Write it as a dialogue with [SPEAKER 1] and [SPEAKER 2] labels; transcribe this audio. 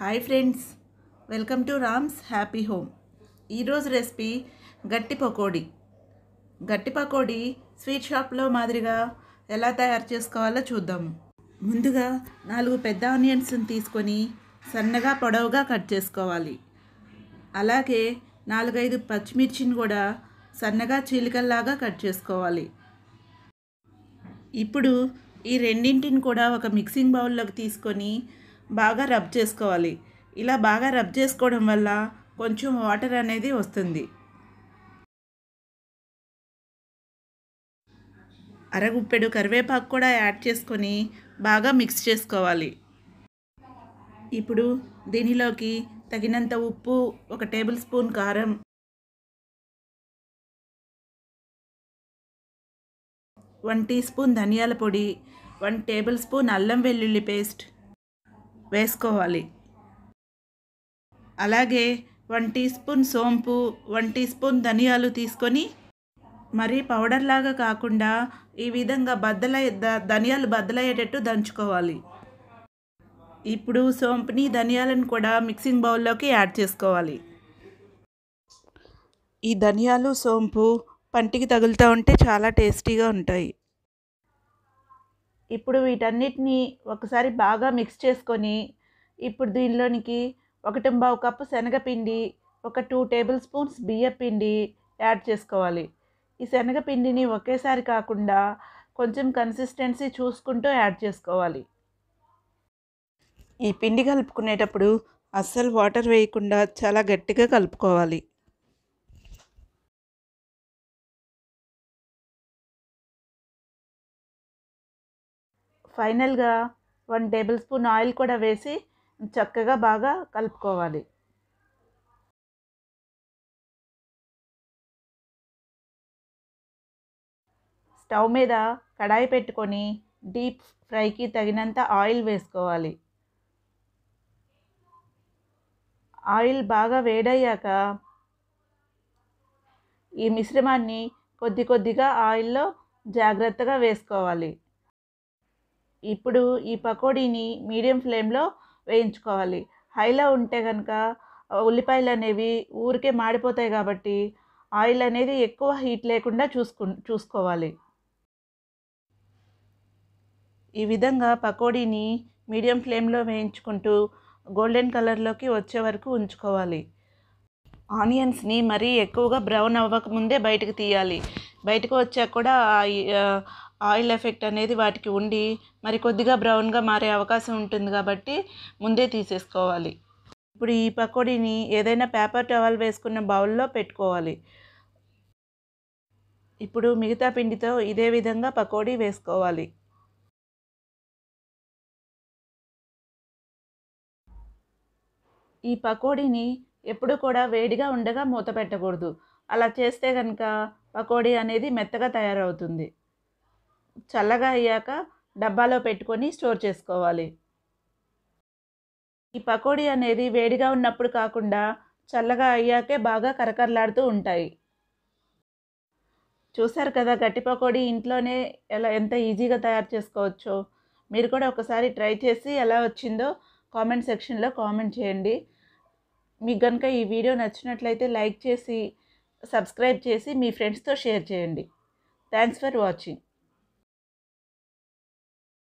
[SPEAKER 1] hi friends welcome to Ram's happy home ఈరోజు recipe గట్టి పకోడీ గట్టి పకోడీ స్వీట్ షాప్లో మాదిరిగా ఎలా తయారు చేసుకోవాలో చూద్దాము ముందుగా నాలుగు పెద్ద ఆనియన్స్ని తీసుకొని సన్నగా పొడవుగా కట్ చేసుకోవాలి అలాగే నాలుగైదు పచ్చిమిర్చిని కూడా సన్నగా చీలికల్లాగా కట్ చేసుకోవాలి ఇప్పుడు ఈ రెండింటిని కూడా ఒక మిక్సింగ్ బౌల్లోకి తీసుకొని బాగా రబ్ చేసుకోవాలి ఇలా బాగా రబ్ చేసుకోవడం వల్ల కొంచెం వాటర్ అనేది వస్తుంది అరగుప్పెడు కరివేపాకు కూడా యాడ్ చేసుకొని బాగా మిక్స్ చేసుకోవాలి
[SPEAKER 2] ఇప్పుడు దీనిలోకి తగినంత ఉప్పు ఒక టేబుల్ స్పూన్ కారం వన్ టీ స్పూన్ ధనియాల పొడి వన్ టేబుల్ స్పూన్ అల్లం వెల్లుల్లి పేస్ట్
[SPEAKER 1] వేసుకోవాలి అలాగే వన్ టీ స్పూన్ సోంపు వన్ టీ స్పూన్ ధనియాలు తీసుకొని మరీ పౌడర్ లాగా కాకుండా ఈ విధంగా బద్దల ధనియాలు బద్దలయ్యేటట్టు దంచుకోవాలి ఇప్పుడు సోంపుని ధనియాలను కూడా మిక్సింగ్ బౌల్లోకి యాడ్ చేసుకోవాలి ఈ ధనియాలు సోంపు పంటికి తగులుతూ ఉంటే చాలా టేస్టీగా ఉంటాయి ఇప్పుడు వీటన్నిటిని ఒకసారి బాగా మిక్స్ చేసుకొని ఇప్పుడు దీనిలోనికి ఒకటింబావు కప్పు శనగపిండి ఒక టూ టేబుల్ స్పూన్స్ బియ్యపిండి యాడ్ చేసుకోవాలి ఈ శనగపిండిని ఒకేసారి కాకుండా కొంచెం కన్సిస్టెన్సీ చూసుకుంటూ యాడ్ చేసుకోవాలి ఈ
[SPEAKER 2] పిండి కలుపుకునేటప్పుడు అస్సలు వాటర్ వేయకుండా చాలా గట్టిగా కలుపుకోవాలి ఫైనల్గా వన్ టేబుల్ స్పూన్ ఆయిల్ కూడా వేసి చక్కగా బాగా కలుపుకోవాలి స్టవ్ మీద కడాయి పెట్టుకొని డీప్ ఫ్రైకి తగినంత ఆయిల్ వేసుకోవాలి
[SPEAKER 1] ఆయిల్ బాగా వేడయ్యాక ఈ మిశ్రమాన్ని కొద్ది కొద్దిగా ఆయిల్లో జాగ్రత్తగా వేసుకోవాలి ఇప్పుడు ఈ పకోడీని మీడియం ఫ్లేమ్లో వేయించుకోవాలి హైలో ఉంటే కనుక ఉల్లిపాయలు అనేవి ఊరికే మాడిపోతాయి కాబట్టి ఆయిల్ అనేది ఎక్కువ హీట్ లేకుండా చూసుకు చూసుకోవాలి ఈ విధంగా పకోడీని మీడియం ఫ్లేమ్లో వేయించుకుంటూ గోల్డెన్ కలర్లోకి వచ్చే వరకు ఉంచుకోవాలి ఆనియన్స్ని మరీ ఎక్కువగా బ్రౌన్ అవ్వకముందే బయటకు తీయాలి బయటకు వచ్చాక కూడా ఆయిల్ ఎఫెక్ట్ అనేది వాటికి ఉండి మరి కొద్దిగా బ్రౌన్గా మారే అవకాశం ఉంటుంది కాబట్టి ముందే తీసేసుకోవాలి ఇప్పుడు ఈ పకోడీని ఏదైనా పేపర్ టవల్ వేసుకున్న బౌల్లో పెట్టుకోవాలి ఇప్పుడు మిగతా పిండితో ఇదే విధంగా
[SPEAKER 2] పకోడీ వేసుకోవాలి ఈ పకోడీని ఎప్పుడు కూడా వేడిగా ఉండగా మూత
[SPEAKER 1] పెట్టకూడదు అలా చేస్తే కనుక పకోడీ అనేది మెత్తగా తయారవుతుంది చల్లగా అయ్యాక డబ్బాలో పెట్టుకొని స్టోర్ చేసుకోవాలి ఈ పకోడీ అనేది వేడిగా ఉన్నప్పుడు కాకుండా చల్లగా అయ్యాకే బాగా కరకరలాడుతూ ఉంటాయి చూసారు కదా గట్టి పకోడీ ఇంట్లోనే ఎలా ఎంత ఈజీగా తయారు చేసుకోవచ్చో మీరు కూడా ఒకసారి ట్రై చేసి ఎలా వచ్చిందో కామెంట్ సెక్షన్లో కామెంట్ చేయండి మీకు కనుక ఈ వీడియో నచ్చినట్లయితే లైక్ చేసి
[SPEAKER 2] సబ్స్క్రైబ్ చేసి మీ ఫ్రెండ్స్తో షేర్ చేయండి థ్యాంక్స్ ఫర్ వాచింగ్